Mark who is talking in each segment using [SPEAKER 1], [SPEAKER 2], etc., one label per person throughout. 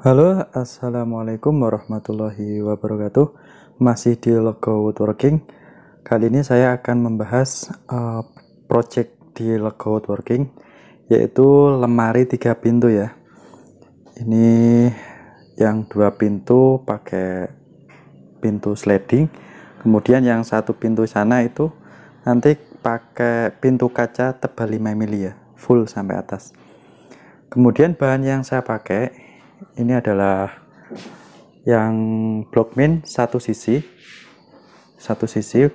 [SPEAKER 1] Halo, Assalamualaikum warahmatullahi wabarakatuh Masih di Lego Woodworking Kali ini saya akan membahas uh, project di Lego Woodworking Yaitu lemari tiga pintu ya Ini yang dua pintu pakai pintu sliding Kemudian yang satu pintu sana itu nanti pakai pintu kaca tebal 5 mm ya Full sampai atas Kemudian bahan yang saya pakai ini adalah yang min satu sisi satu sisi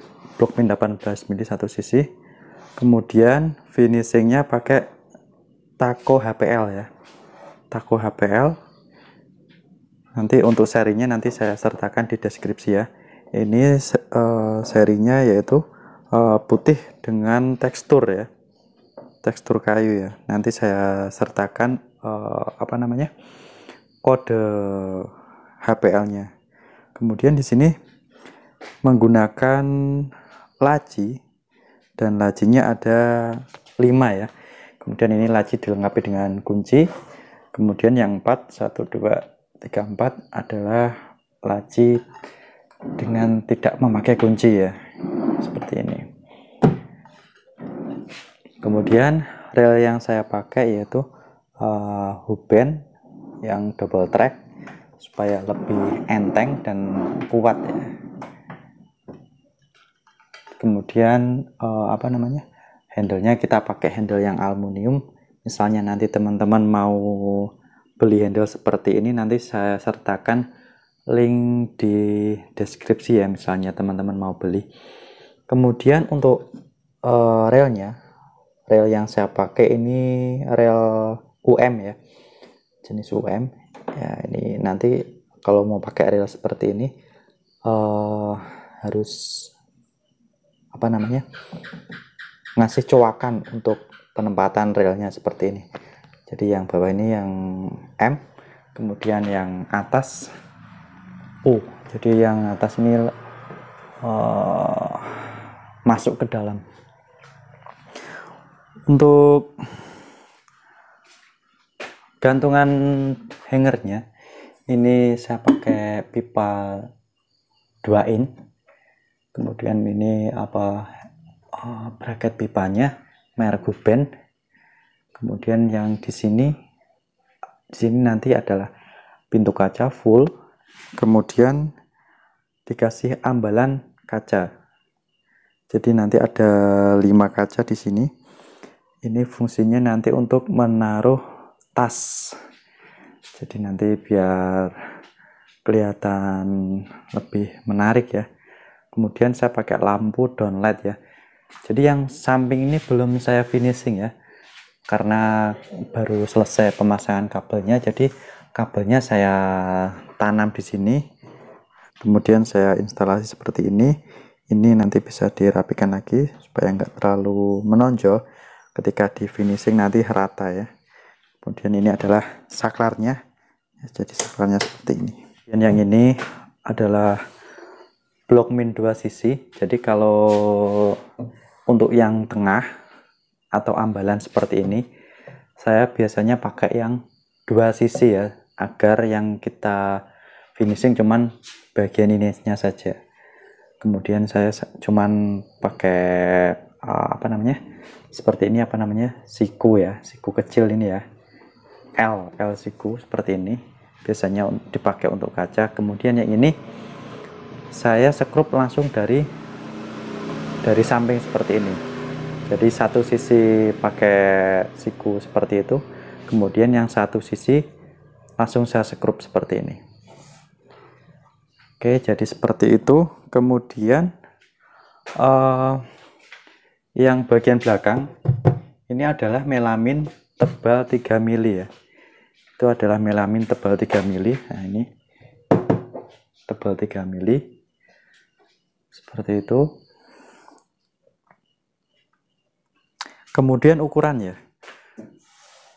[SPEAKER 1] min 18 mili satu sisi kemudian finishingnya pakai tako HPL ya tako HPL nanti untuk serinya nanti saya sertakan di deskripsi ya ini uh, serinya yaitu uh, putih dengan tekstur ya tekstur kayu ya nanti saya sertakan uh, apa namanya kode HPL-nya. Kemudian di sini menggunakan laci dan lacinya ada 5 ya. Kemudian ini laci dilengkapi dengan kunci. Kemudian yang 4 1 2 3 4 adalah laci dengan tidak memakai kunci ya. Seperti ini. Kemudian rel yang saya pakai yaitu uh, eh, hubben yang double track supaya lebih enteng dan kuat ya kemudian uh, apa namanya handlenya kita pakai handle yang aluminium misalnya nanti teman-teman mau beli handle seperti ini nanti saya sertakan link di deskripsi ya misalnya teman-teman mau beli kemudian untuk uh, eh, relnya rel yang saya pakai ini rel UM ya jenis UM ya ini nanti kalau mau pakai rel seperti ini uh, harus apa namanya ngasih cowakan untuk penempatan relnya seperti ini jadi yang bawah ini yang M kemudian yang atas U jadi yang atas ini uh, masuk ke dalam untuk gantungan hangernya ini saya pakai pipa 2 in kemudian ini apa uh, bracket pipanya merek Guben kemudian yang di sini di sini nanti adalah pintu kaca full kemudian dikasih ambalan kaca jadi nanti ada lima kaca di sini ini fungsinya nanti untuk menaruh tas jadi nanti biar kelihatan lebih menarik ya kemudian saya pakai lampu downlight ya jadi yang samping ini belum saya finishing ya karena baru selesai pemasangan kabelnya jadi kabelnya saya tanam di sini kemudian saya instalasi seperti ini ini nanti bisa dirapikan lagi supaya nggak terlalu menonjol ketika di finishing nanti rata ya kemudian ini adalah saklarnya ya, jadi saklarnya seperti ini dan yang ini adalah blok min dua sisi jadi kalau untuk yang tengah atau ambalan seperti ini saya biasanya pakai yang dua sisi ya agar yang kita finishing cuman bagian ini nya saja kemudian saya cuman pakai eh, apa namanya seperti ini apa namanya siku ya siku kecil ini ya L, L siku seperti ini biasanya dipakai untuk kaca kemudian yang ini saya sekrup langsung dari dari samping seperti ini jadi satu sisi pakai siku seperti itu kemudian yang satu sisi langsung saya sekrup seperti ini oke jadi seperti itu kemudian uh, yang bagian belakang ini adalah melamin tebal 3 mili ya itu adalah melamin tebal 3 mili nah ini tebal 3 mili seperti itu kemudian ukuran ya,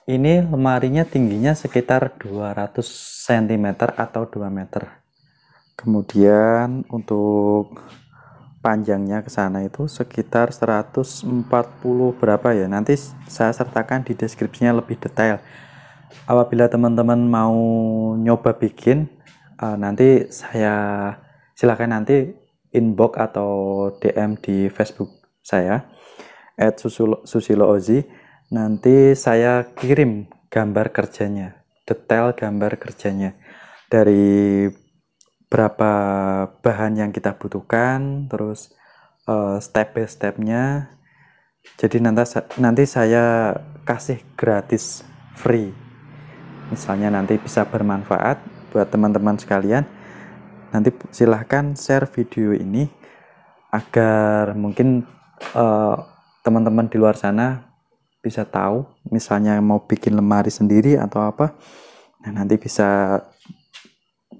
[SPEAKER 1] ini lemarinya tingginya sekitar 200 cm atau 2 meter kemudian untuk panjangnya ke sana itu sekitar 140 berapa ya nanti saya sertakan di deskripsinya lebih detail apabila teman-teman mau nyoba bikin uh, nanti saya silakan nanti inbox atau DM di Facebook saya at susilo ozi nanti saya kirim gambar kerjanya detail gambar kerjanya dari berapa bahan yang kita butuhkan terus uh, eh, step by stepnya jadi nanti nanti saya kasih gratis free misalnya nanti bisa bermanfaat buat teman-teman sekalian nanti silahkan share video ini agar mungkin teman eh, teman-teman di luar sana bisa tahu misalnya mau bikin lemari sendiri atau apa nah nanti bisa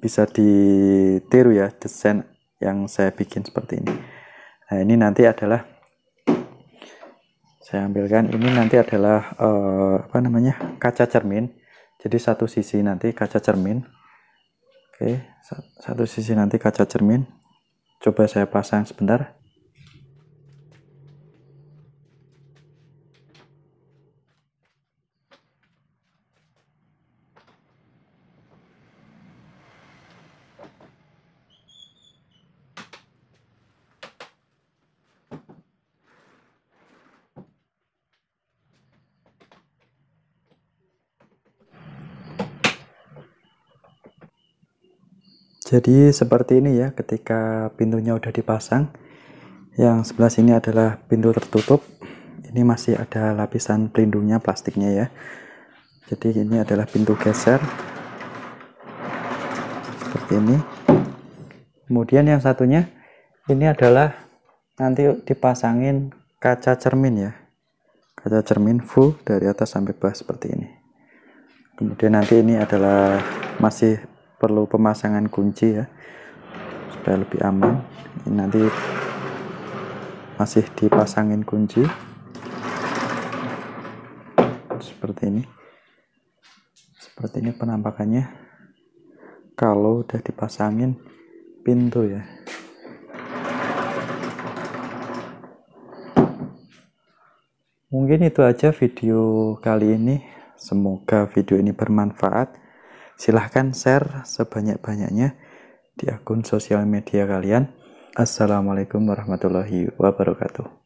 [SPEAKER 1] bisa ditiru ya desain yang saya bikin seperti ini nah ini nanti adalah saya ambilkan ini nanti adalah uh, apa namanya kaca cermin jadi satu sisi nanti kaca cermin oke satu sisi nanti kaca cermin coba saya pasang sebentar Jadi seperti ini ya ketika pintunya udah dipasang. Yang sebelah sini adalah pintu tertutup. Ini masih ada lapisan pelindungnya plastiknya ya. Jadi ini adalah pintu geser. Seperti ini. Kemudian yang satunya ini adalah nanti dipasangin kaca cermin ya. Kaca cermin full dari atas sampai bawah seperti ini. Kemudian nanti ini adalah masih perlu pemasangan kunci ya supaya lebih aman ini nanti masih dipasangin kunci seperti ini seperti ini penampakannya kalau udah dipasangin pintu ya mungkin itu aja video kali ini semoga video ini bermanfaat Silahkan share sebanyak-banyaknya di akun sosial media kalian. Assalamualaikum warahmatullahi wabarakatuh.